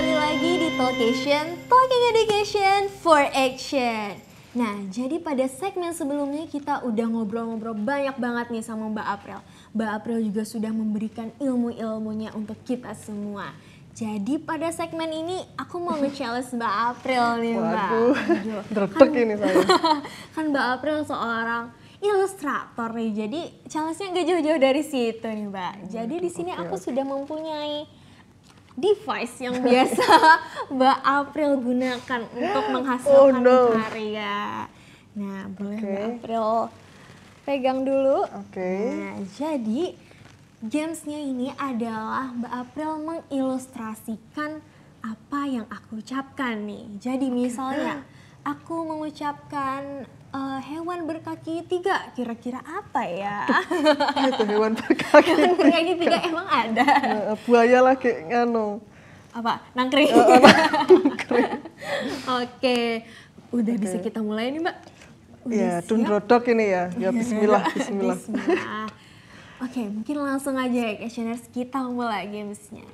kembali lagi di Talkation, Talking Education for Action. Nah, jadi pada segmen sebelumnya kita udah ngobrol-ngobrol banyak banget nih sama Mbak April. Mbak April juga sudah memberikan ilmu-ilmunya untuk kita semua. Jadi pada segmen ini aku mau nge-challenge Mbak April nih Mbak. Waduh, kan, ini saya. kan Mbak April seorang ilustrator nih, jadi challenge-nya gak jauh-jauh dari situ nih Mbak. Jadi di sini aku sudah mempunyai device yang biasa Mbak April gunakan untuk oh, menghasilkan oh, no. karya. Nah, boleh okay. Mbak April pegang dulu. Oke. Okay. Nah, jadi gamesnya ini adalah Mbak April mengilustrasikan apa yang aku ucapkan nih. Jadi misalnya aku mengucapkan uh, hello ketiga kira-kira apa ya? itu hewan berkaki hewan berkaki tiga emang ada. buaya lah kayak ngano. apa? Nangkring. Oke. Udah okay. bisa kita mulai nih, Mbak. Iya, udah ya, siap? ini ya. Ya iya. bismillah, bismillah. bismillah. Oke, okay, mungkin langsung aja ya questioners kita mulai gamesnya.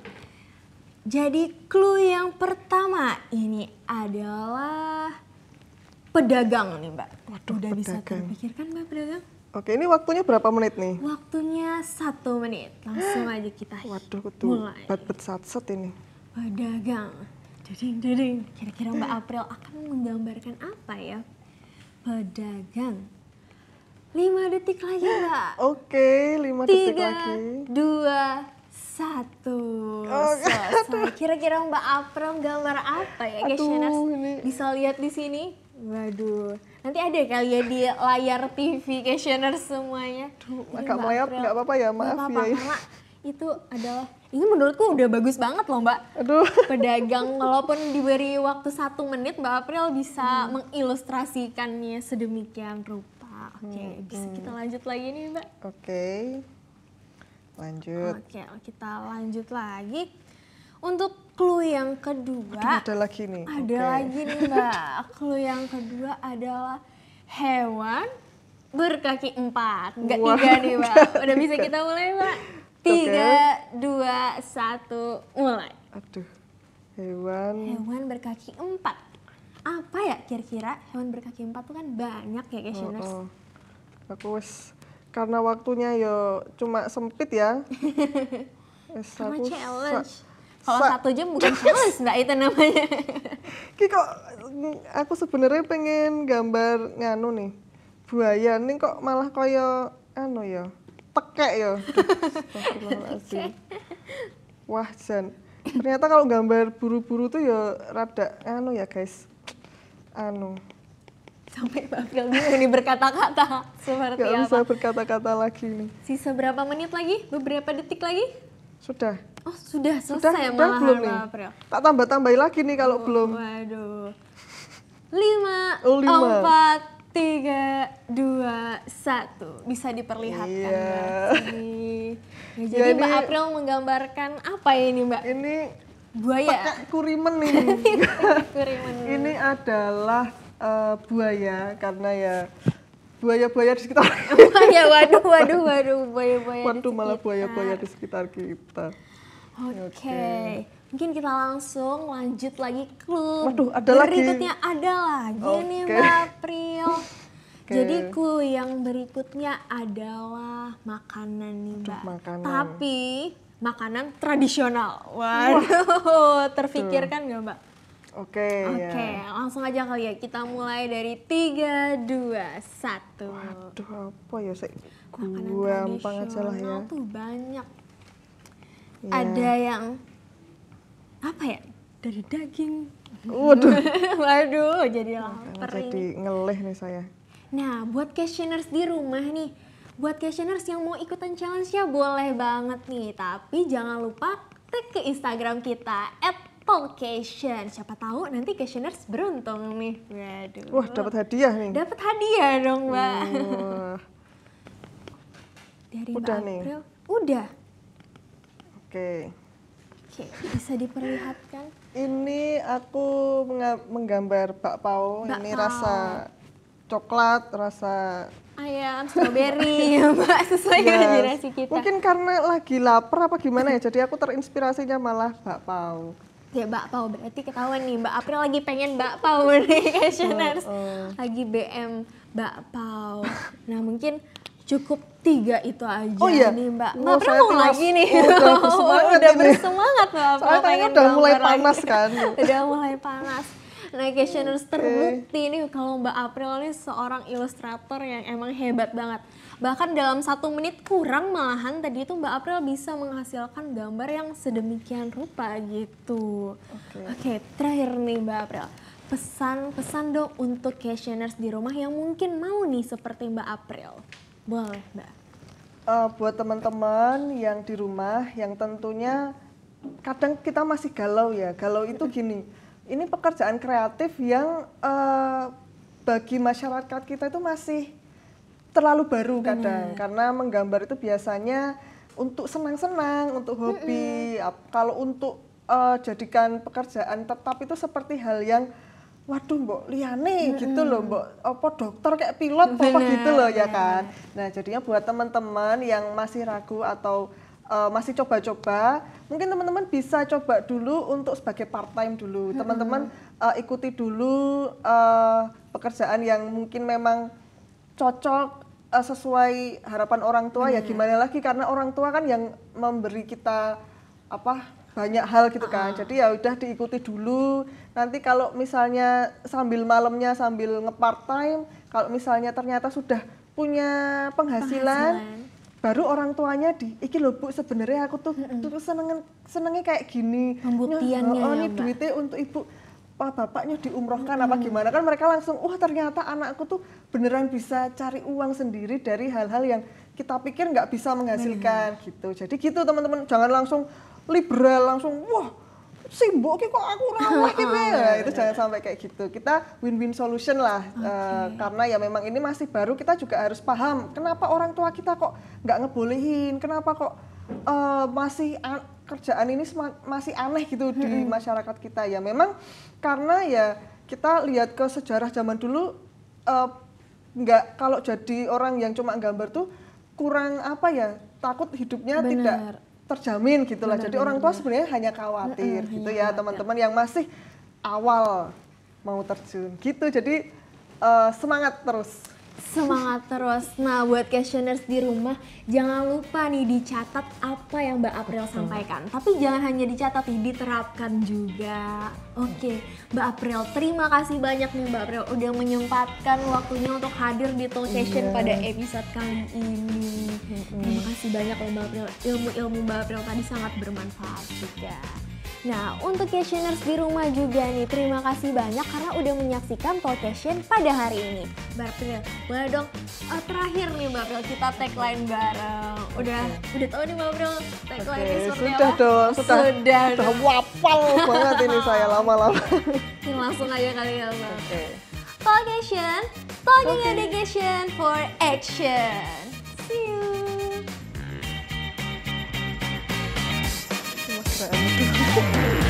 Jadi clue yang pertama ini adalah pedagang nih Mbak. Waduh, Udah pedagang. bisa terpikirkan Mbak pedagang? Oke, ini waktunya berapa menit nih? Waktunya satu menit. Langsung aja kita Waduh, betul. mulai. Bet-bet sat ini. Pedagang. dering dering. Kira-kira Mbak eh. April akan menggambarkan apa ya? Pedagang. Lima detik lagi, eh, Mbak. Oke, lima detik lagi. Tiga, dua, satu oh, Kira-kira Mbak April gambar apa ya, guys? Ya, bisa lihat di sini. Waduh, nanti ada kali ya di layar TV questioner semuanya. Duh, agak melayar nggak apa-apa ya, maaf apa -apa, ya. Karena itu adalah ini menurutku udah bagus banget loh mbak. Aduh. Pedagang walaupun diberi waktu satu menit mbak April bisa hmm. mengilustrasikannya sedemikian rupa. Oke, okay, hmm. bisa hmm. kita lanjut lagi nih mbak. Oke, okay. lanjut. Oke, okay, kita lanjut lagi. Untuk clue yang kedua Aduh, ada lagi nih ada okay. lagi nih mbak clue yang kedua adalah hewan berkaki empat enggak wow. tiga nih mbak udah bisa kita mulai mbak tiga dua satu mulai aduh hewan hewan berkaki empat apa ya kira-kira hewan berkaki empat tuh kan banyak ya guys oh, oh. aku wes karena waktunya yo cuma sempit ya sama challenge kalau satu jam bukan sales nggak itu namanya. Ki kok mm, aku sebenarnya pengen gambar nganu nih buaya nih kok malah kaya anu ya tekek ya. Wah Jan, ternyata kalau gambar buru-buru tuh ya rada anu ya guys. Anu, sampai bakal bingung ini berkata-kata seperti Gak apa. bisa berkata-kata lagi nih. Sisa berapa menit lagi? Beberapa detik lagi? Sudah. Oh sudah selesai sudah, malah sudah belum nih? April. Tak tambah tambahi lagi nih kalau oh, belum. Waduh. Lima, oh, lima. empat, tiga, dua, satu. Bisa diperlihatkan iya. Mbak. jadi, ya, ya, jadi Mbak April menggambarkan apa ini Mbak? Ini buaya. Pakai kurimen nih. kurimen. ini adalah uh, buaya karena ya buaya-buaya di sekitar kita. buaya, waduh, waduh, waduh, buaya-buaya. Waduh, malah buaya-buaya di sekitar kita. Oke, okay. mungkin kita langsung lanjut lagi clue. Waduh, berikutnya lagi. ada lagi okay. nih Mbak Pril. Okay. Jadi clue yang berikutnya adalah makanan nih Mbak. Makanan. Tapi makanan tradisional. Waduh, Wah. terfikirkan nggak Mbak? Oke. Okay, Oke, okay, ya. langsung aja kali ya. Kita mulai dari 3 2 1. Waduh, apa ya? Saya gampang aja lah ya. tuh banyak yeah. ada yang apa ya dari daging waduh waduh jadi lapar jadi ngeleh nih saya nah buat questioners di rumah nih buat questioners yang mau ikutan challenge ya boleh banget nih tapi jangan lupa tag ke Instagram kita at Siapa tahu nanti questioners beruntung nih. Waduh. Wah, dapat hadiah nih. Dapat hadiah dong, Mbak. Uh. Dari Udah Mbak nih. April. Udah. Oke. Oke, bisa diperlihatkan? Ini aku menggambar bakpao. Bak Ini rasa coklat, rasa ayam, strawberry, ya Mbak, sesuai yes. generasi kita. Mungkin karena lagi lapar apa gimana ya, jadi aku terinspirasinya malah bakpao. Ya bakpao, berarti ketahuan nih Mbak April lagi pengen bakpao nih, questioners. Oh, oh. Lagi BM bakpao. Nah mungkin cukup tiga itu aja oh, iya. nih mbak. Mbak Pernah mau lagi nih. Oh, udah bersemangat, udah bersemangat mbak. Soalnya kan pengen udah mulai panas kan. udah mulai panas. Nah, Questioners terbukti nih kalau Mbak April ini seorang ilustrator yang emang hebat banget. Bahkan dalam satu menit kurang malahan tadi itu Mbak April bisa menghasilkan gambar yang sedemikian rupa gitu. Oke, okay. okay, terakhir nih Mbak April. Pesan-pesan dong untuk Questioners di rumah yang mungkin mau nih seperti Mbak April. Boleh, Mbak. Uh, buat teman-teman yang di rumah yang tentunya kadang kita masih galau ya. Galau itu gini. Ini pekerjaan kreatif yang uh, bagi masyarakat kita itu masih terlalu baru kadang karena menggambar itu biasanya untuk senang-senang, untuk hobi. -hmm. Kalau untuk uh, jadikan pekerjaan tetap itu seperti hal yang waduh mbok liane mm -hmm. gitu loh mbok apa dokter kayak pilot bener, apa gitu loh ya iya, kan iya. nah jadinya buat teman-teman yang masih ragu atau uh, masih coba-coba mungkin teman-teman bisa coba dulu untuk sebagai part time dulu teman-teman uh, ikuti dulu uh, pekerjaan yang mungkin memang cocok uh, sesuai harapan orang tua mm -hmm. ya gimana lagi karena orang tua kan yang memberi kita apa banyak hal gitu kan. Uh-huh. Jadi ya udah diikuti dulu. Nanti kalau misalnya sambil malamnya sambil ngepart time, kalau misalnya ternyata sudah punya penghasilan, penghasilan baru orang tuanya di iki lho Bu sebenarnya aku tuh mm -hmm. tuh seneng senengnya kayak gini pembuktiannya oh, oh ya, ini duitnya untuk ibu Pak bapaknya diumrohkan -hmm. apa gimana kan mereka langsung wah ternyata anakku tuh beneran bisa cari uang sendiri dari hal-hal yang kita pikir nggak bisa menghasilkan -hmm. gitu jadi gitu teman-teman jangan langsung liberal langsung wah simbok kok aku rawat gitu ya itu iya. jangan sampai kayak gitu kita win-win solution lah eh, okay. uh, karena ya memang ini masih baru kita juga harus paham kenapa orang tua kita kok nggak ngebolehin kenapa kok uh, masih kerjaan ini masih aneh gitu hmm. di masyarakat kita ya memang karena ya kita lihat ke sejarah zaman dulu uh, kalau jadi orang yang cuma gambar tuh kurang apa ya takut hidupnya Bener. tidak terjamin gitulah. Benar, Jadi orang tua sebenarnya hanya khawatir benar, gitu iya, ya iya. teman-teman yang masih awal mau terjun gitu. Jadi uh, semangat terus. Semangat terus. Nah, buat questioners di rumah, jangan lupa nih dicatat apa yang Mbak April Betul. sampaikan. Tapi jangan hanya dicatat, nih, diterapkan juga. Oke, Mbak April, terima kasih banyak nih Mbak April udah menyempatkan waktunya untuk hadir di Talk Session yeah. pada episode kali ini. Terima kasih banyak loh Mbak April. Ilmu-ilmu Mbak April tadi sangat bermanfaat juga. Nah, untuk Cashiners di rumah juga nih, terima kasih banyak karena udah menyaksikan Talkation pada hari ini. Mbak April, boleh dong uh, terakhir nih Mbak April, kita tagline bareng. Udah okay. udah tau nih Mbak April tagline okay, ini sudah apa? Dong, sudah, sudah, sudah wapal banget ini saya lama-lama. langsung aja kali ya Mbak. Okay. Talkation, talking okay. education for action. Thank you.